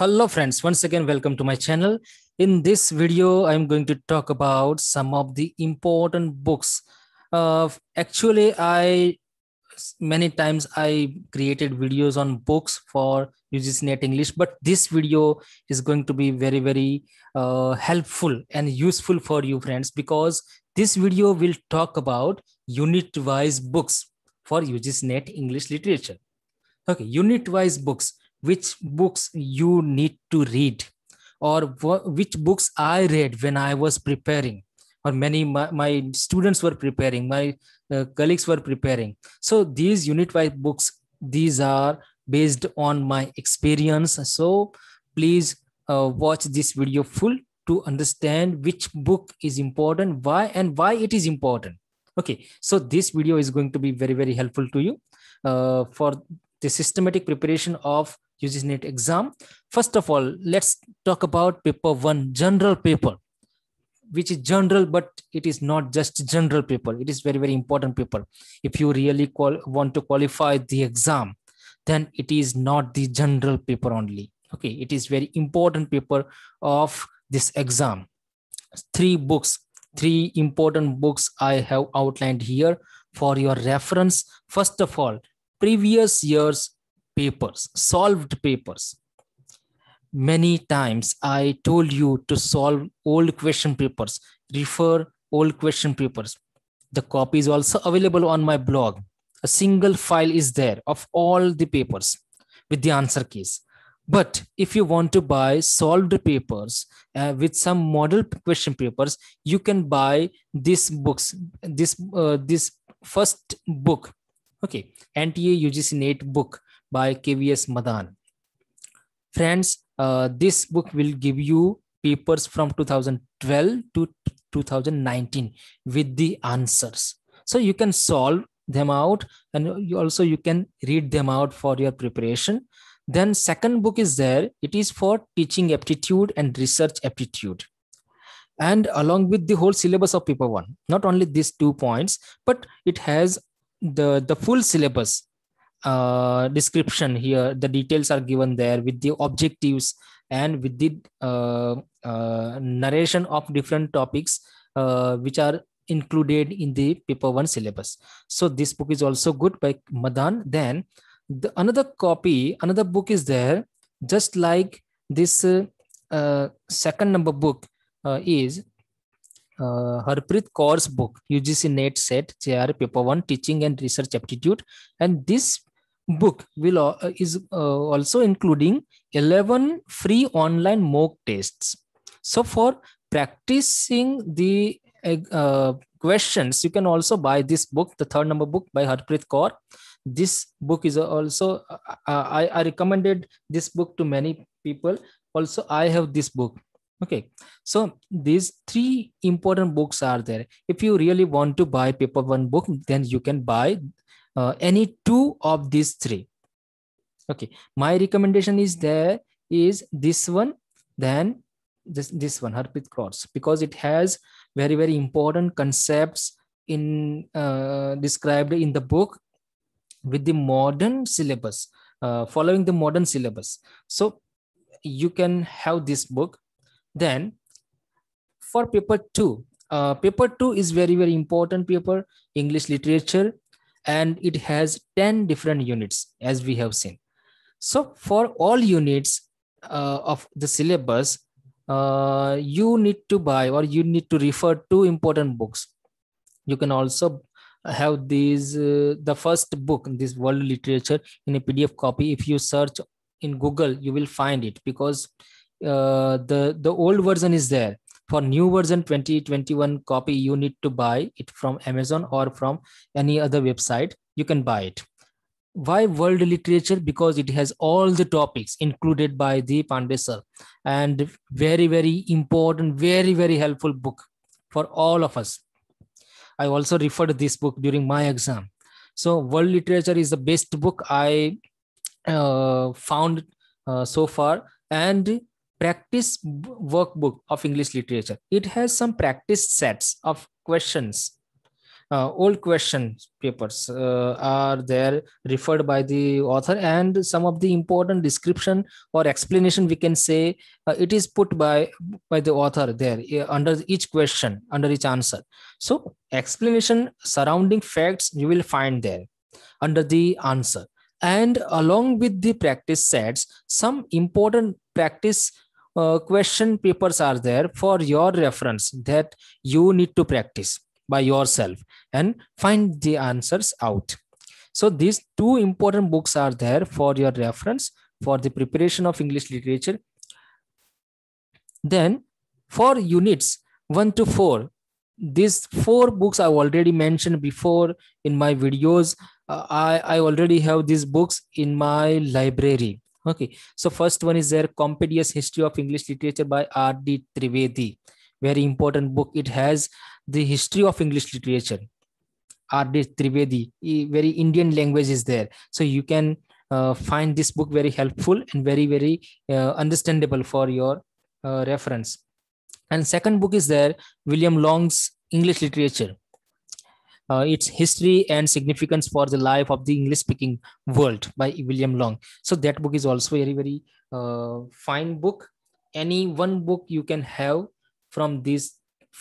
hello friends once again welcome to my channel in this video i'm going to talk about some of the important books uh, actually i many times i created videos on books for UGC Net English but this video is going to be very very uh, helpful and useful for you friends because this video will talk about unit wise books for UGC Net English literature okay unit wise books which books you need to read or which books I read when I was preparing or many my, my students were preparing my uh, colleagues were preparing so these unit wise books these are based on my experience so please uh, watch this video full to understand which book is important why and why it is important okay so this video is going to be very very helpful to you uh, for the systematic preparation of UGC NET exam. First of all, let's talk about paper one, general paper, which is general, but it is not just general paper. It is very, very important paper. If you really want to qualify the exam, then it is not the general paper only. Okay, it is very important paper of this exam. Three books, three important books I have outlined here for your reference. First of all, previous year's papers, solved papers. Many times I told you to solve old question papers, refer old question papers. The copy is also available on my blog. A single file is there of all the papers with the answer keys. But if you want to buy solved papers uh, with some model question papers, you can buy these books, this uh, this first book, okay, NTA UGC NATE book by KVS Madan. Friends, uh, this book will give you papers from 2012 to 2019 with the answers. So you can solve them out and you also you can read them out for your preparation. Then second book is there. It is for teaching aptitude and research aptitude. And along with the whole syllabus of paper one, not only these two points, but it has the, the full syllabus uh, description here the details are given there with the objectives and with the uh, uh, narration of different topics uh, which are included in the paper one syllabus so this book is also good by madan then the, another copy another book is there just like this uh, second number book is uh, Harpreet Kaur's book, UGC NET Set JR Paper 1 Teaching and Research Aptitude. And this book will uh, uh, is uh, also including 11 free online mock tests. So for practicing the uh, uh, questions, you can also buy this book, the third number book by Harpreet Kaur. This book is uh, also, I, I recommended this book to many people. Also, I have this book okay so these three important books are there if you really want to buy paper one book then you can buy uh, any two of these three okay my recommendation is there is this one then this this one harpit cross because it has very very important concepts in uh, described in the book with the modern syllabus uh, following the modern syllabus so you can have this book then for paper two, uh, paper two is very, very important paper, English literature, and it has 10 different units as we have seen. So for all units uh, of the syllabus, uh, you need to buy or you need to refer to important books. You can also have these uh, the first book in this world literature in a pdf copy if you search in google you will find it because uh, the the old version is there for new version 2021 copy you need to buy it from amazon or from any other website you can buy it why world literature because it has all the topics included by the pandesal and very very important very very helpful book for all of us i also referred this book during my exam so world literature is the best book i uh, found uh, so far and practice workbook of English literature. It has some practice sets of questions. Uh, old question papers uh, are there referred by the author and some of the important description or explanation we can say uh, it is put by by the author there uh, under each question under each answer so explanation surrounding facts you will find there under the answer and along with the practice sets some important practice uh, question papers are there for your reference that you need to practice by yourself and find the answers out. So these two important books are there for your reference for the preparation of English literature. Then for units 1 to 4, these four books I've already mentioned before in my videos. Uh, I, I already have these books in my library. Okay, so first one is there Compendious History of English Literature by R.D. Trivedi. Very important book. It has the history of English literature. R.D. Trivedi, very Indian language is there. So you can uh, find this book very helpful and very, very uh, understandable for your uh, reference. And second book is there, William Long's English Literature uh, its history and significance for the life of the english speaking world by william long so that book is also a very very uh, fine book any one book you can have from these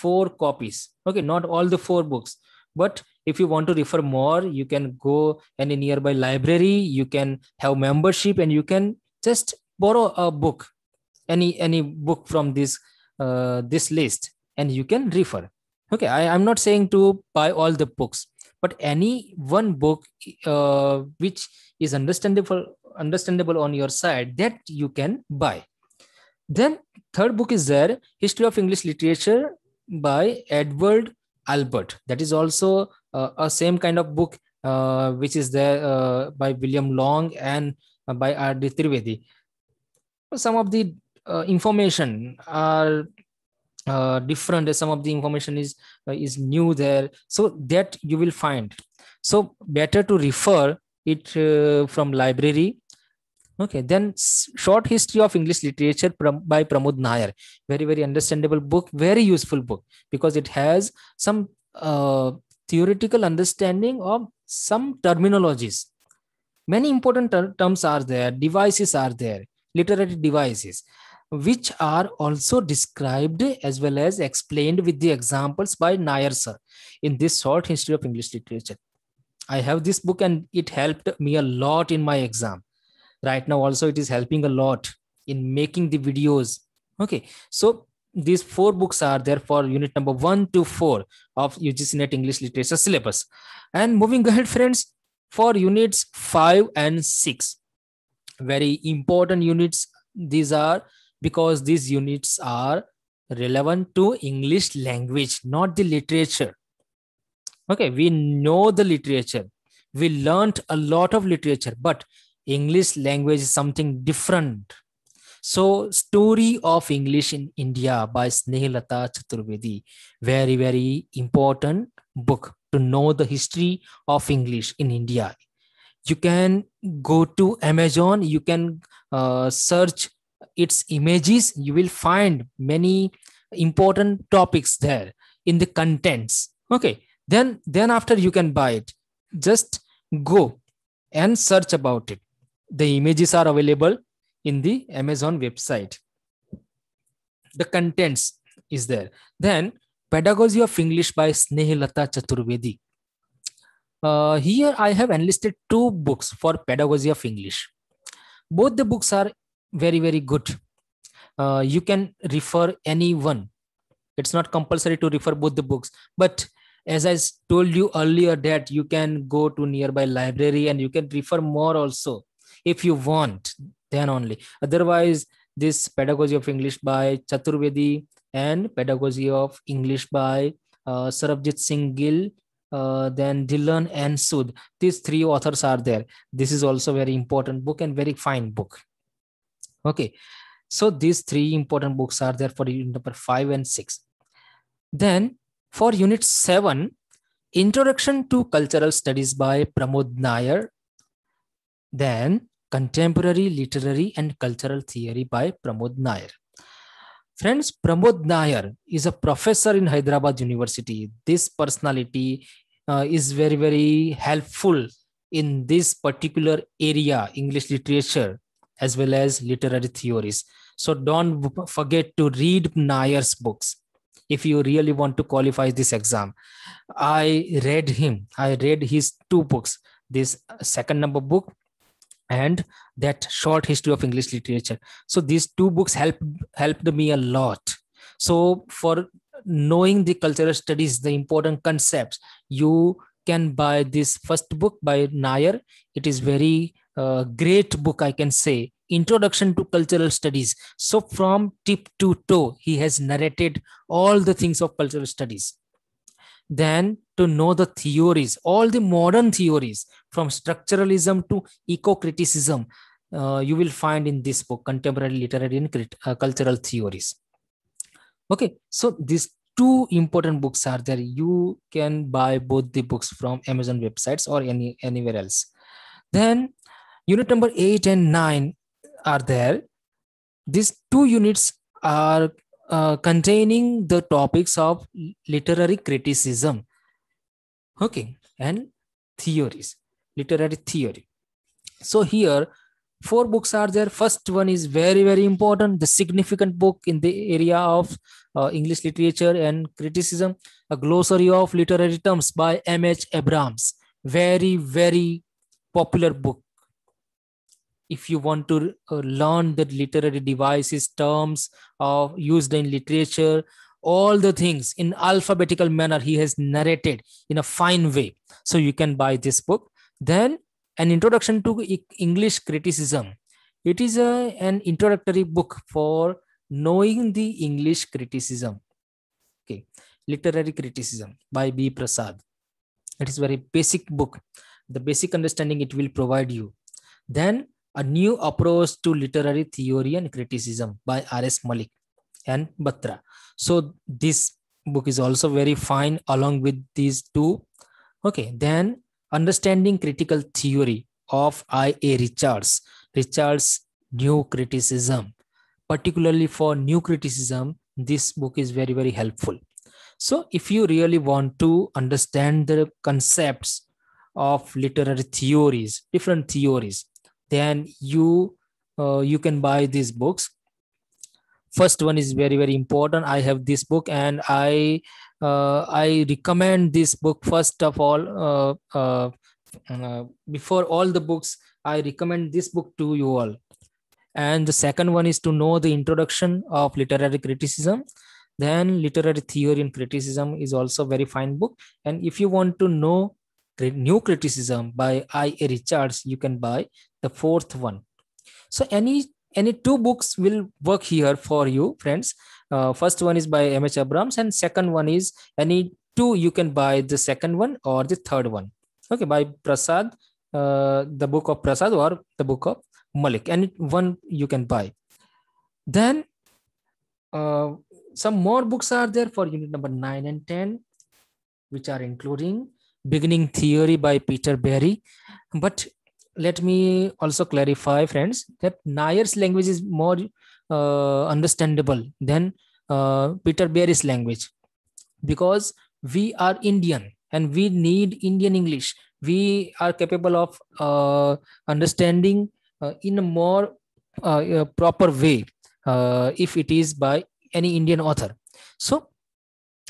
four copies okay not all the four books but if you want to refer more you can go any nearby library you can have membership and you can just borrow a book any any book from this uh, this list and you can refer okay I, am not saying to buy all the books but any one book uh, which is understandable understandable on your side that you can buy then third book is there history of english literature by edward albert that is also uh, a same kind of book uh, which is there uh, by william long and uh, by r d trivedi some of the uh, information are uh, different some of the information is uh, is new there so that you will find so better to refer it uh, from library okay then short history of english literature by pramod nair very very understandable book very useful book because it has some uh, theoretical understanding of some terminologies many important ter terms are there devices are there literary devices which are also described as well as explained with the examples by Nair sir in this short history of English literature. I have this book and it helped me a lot in my exam. Right now also it is helping a lot in making the videos. Okay, so these four books are there for unit number one to four of UGC Net English Literature syllabus. And moving ahead friends, for units five and six, very important units. These are because these units are relevant to english language not the literature okay we know the literature we learned a lot of literature but english language is something different so story of english in india by snehlata chaturvedi very very important book to know the history of english in india you can go to amazon you can uh, search its images, you will find many important topics there in the contents. Okay, then then after you can buy it. Just go and search about it. The images are available in the Amazon website. The contents is there. Then Pedagogy of English by Snehilata Chaturvedi. Uh, here I have enlisted two books for Pedagogy of English. Both the books are very very good uh, you can refer anyone it's not compulsory to refer both the books but as i told you earlier that you can go to nearby library and you can refer more also if you want then only otherwise this pedagogy of english by chaturvedi and pedagogy of english by uh, sarabjit singh gill uh, then Dylan and Sud. These three authors are there. This is also very important book and very fine book okay so these three important books are there for unit number 5 and 6 then for unit 7 introduction to cultural studies by pramod nair then contemporary literary and cultural theory by pramod nair friends pramod nair is a professor in hyderabad university this personality uh, is very very helpful in this particular area english literature as well as literary theories. So don't forget to read Nair's books if you really want to qualify this exam. I read him, I read his two books, this second number book and that short history of English literature. So these two books helped helped me a lot. So for knowing the cultural studies, the important concepts, you can buy this first book by Nair. It is very a great book, I can say, Introduction to Cultural Studies. So, from tip to toe, he has narrated all the things of cultural studies. Then, to know the theories, all the modern theories, from structuralism to eco criticism, uh, you will find in this book, Contemporary Literary and uh, Cultural Theories. Okay, so these two important books are there. You can buy both the books from Amazon websites or any anywhere else. Then unit number 8 and 9 are there these two units are uh, containing the topics of literary criticism okay and theories literary theory so here four books are there first one is very very important the significant book in the area of uh, english literature and criticism a glossary of literary terms by mh abrams very very popular book if you want to uh, learn the literary devices terms of uh, used in literature all the things in alphabetical manner he has narrated in a fine way so you can buy this book then an introduction to english criticism it is a, an introductory book for knowing the english criticism okay literary criticism by b prasad it is very basic book the basic understanding it will provide you then a New Approach to Literary Theory and Criticism by R.S. Malik and Batra. So this book is also very fine along with these two. Okay, then Understanding Critical Theory of I.A. Richards. Richards' New Criticism. Particularly for New Criticism, this book is very, very helpful. So if you really want to understand the concepts of literary theories, different theories, then you uh, you can buy these books first one is very very important i have this book and i uh, i recommend this book first of all uh, uh, uh, before all the books i recommend this book to you all and the second one is to know the introduction of literary criticism then literary theory and criticism is also very fine book and if you want to know new criticism by I.A. Richards, you can buy the fourth one. So any any two books will work here for you, friends. Uh, first one is by M.H. Abrams and second one is any two you can buy the second one or the third one. Okay, by Prasad, uh, the book of Prasad or the book of Malik. Any one you can buy. Then uh, some more books are there for unit number 9 and 10, which are including beginning theory by Peter Berry. But let me also clarify, friends, that Nair's language is more uh, understandable than uh, Peter Berry's language because we are Indian and we need Indian English. We are capable of uh, understanding uh, in a more uh, proper way uh, if it is by any Indian author. So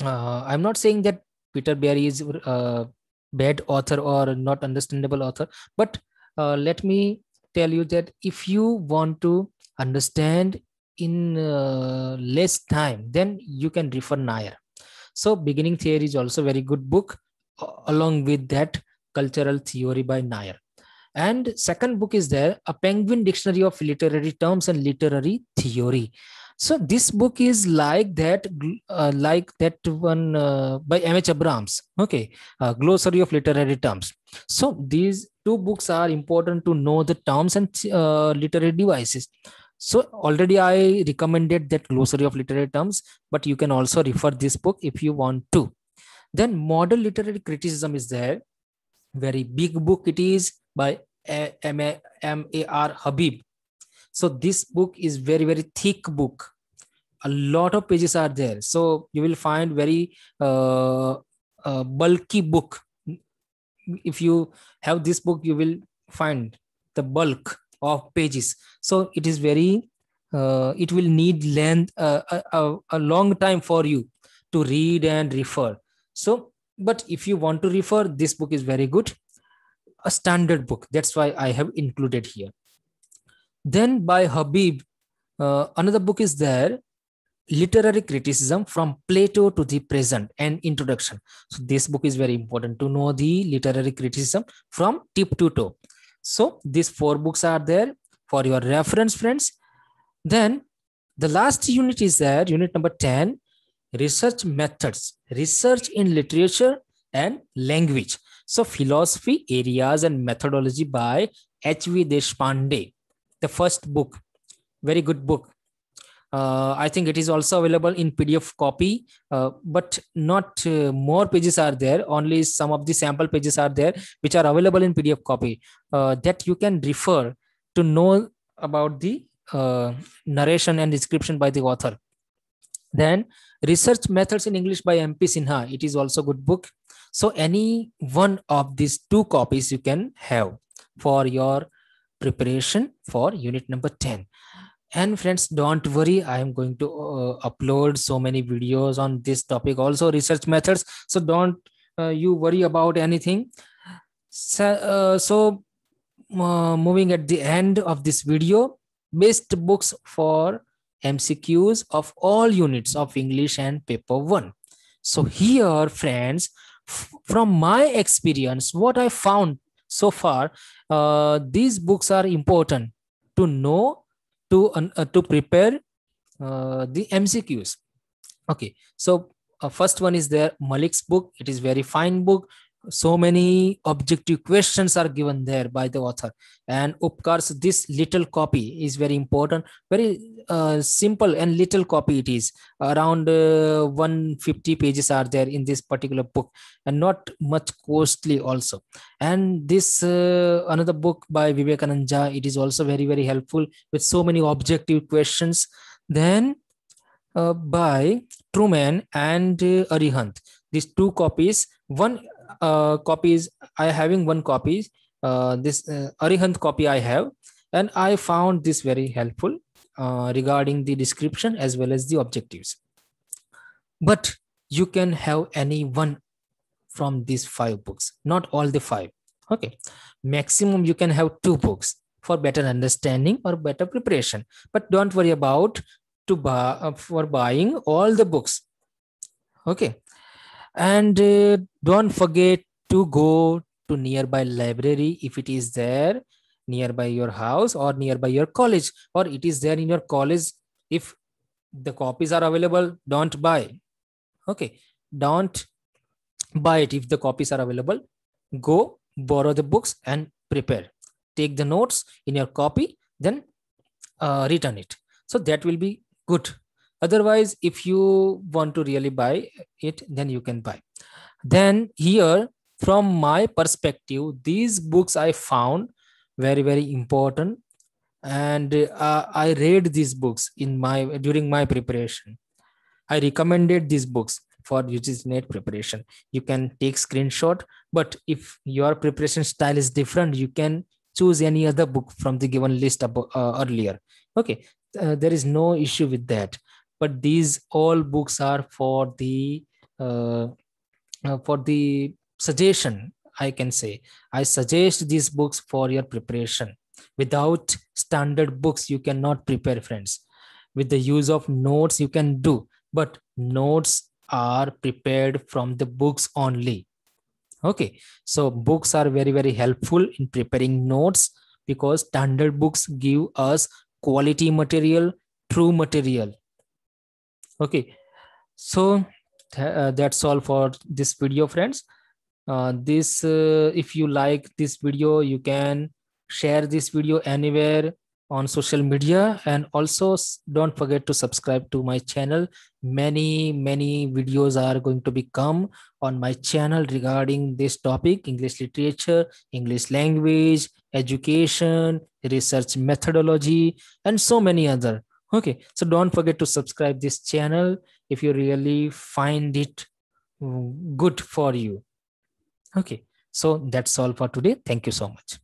I'm not saying that Peter Berry is uh, bad author or not understandable author but uh, let me tell you that if you want to understand in uh, less time then you can refer nair so beginning theory is also very good book along with that cultural theory by nair and second book is there a penguin dictionary of literary terms and literary theory so this book is like that uh, like that one uh, by mh abrams okay uh, glossary of literary terms so these two books are important to know the terms and uh, literary devices so already i recommended that glossary of literary terms but you can also refer this book if you want to then modern literary criticism is there very big book it is by M M A R Habib so this book is very very thick book a lot of pages are there so you will find very uh, uh, bulky book if you have this book you will find the bulk of pages so it is very uh, it will need length uh, a, a long time for you to read and refer so but if you want to refer this book is very good a standard book that's why i have included here then by Habib, uh, another book is there, Literary Criticism from Plato to the Present and Introduction. So this book is very important to know the literary criticism from tip to toe. So these four books are there for your reference, friends. Then the last unit is there, unit number 10, research methods, research in literature and language. So philosophy areas and methodology by H.V. Deshpande the first book very good book uh, i think it is also available in pdf copy uh, but not uh, more pages are there only some of the sample pages are there which are available in pdf copy uh, that you can refer to know about the uh, narration and description by the author then research methods in english by mp sinha it is also good book so any one of these two copies you can have for your preparation for unit number 10 and friends don't worry i am going to uh, upload so many videos on this topic also research methods so don't uh, you worry about anything uh, so, uh, so moving at the end of this video best books for mcqs of all units of english and paper 1 so here friends from my experience what i found so far uh, these books are important to know to uh, to prepare uh, the mcqs okay so uh, first one is there malik's book it is very fine book so many objective questions are given there by the author and of course this little copy is very important very uh, simple and little copy it is around uh, 150 pages are there in this particular book and not much costly also and this uh, another book by vivekananda it is also very very helpful with so many objective questions then uh, by truman and uh, arihant these two copies one uh, copies i having one copy uh, this uh, arihant copy i have and i found this very helpful uh, regarding the description as well as the objectives but you can have any one from these five books not all the five okay maximum you can have two books for better understanding or better preparation but don't worry about to buy uh, for buying all the books okay and uh, don't forget to go to nearby library if it is there nearby your house or nearby your college or it is there in your college if the copies are available don't buy okay don't buy it if the copies are available go borrow the books and prepare take the notes in your copy then uh, return it so that will be good Otherwise, if you want to really buy it, then you can buy. Then here, from my perspective, these books I found very, very important. And uh, I read these books in my during my preparation. I recommended these books for UGC net preparation. You can take screenshot, but if your preparation style is different, you can choose any other book from the given list above, uh, earlier. Okay, uh, there is no issue with that but these all books are for the uh, uh, for the suggestion i can say i suggest these books for your preparation without standard books you cannot prepare friends with the use of notes you can do but notes are prepared from the books only okay so books are very very helpful in preparing notes because standard books give us quality material true material okay so uh, that's all for this video friends uh, this uh, if you like this video you can share this video anywhere on social media and also don't forget to subscribe to my channel many many videos are going to become on my channel regarding this topic english literature english language education research methodology and so many other okay so don't forget to subscribe this channel if you really find it mm, good for you okay so that's all for today thank you so much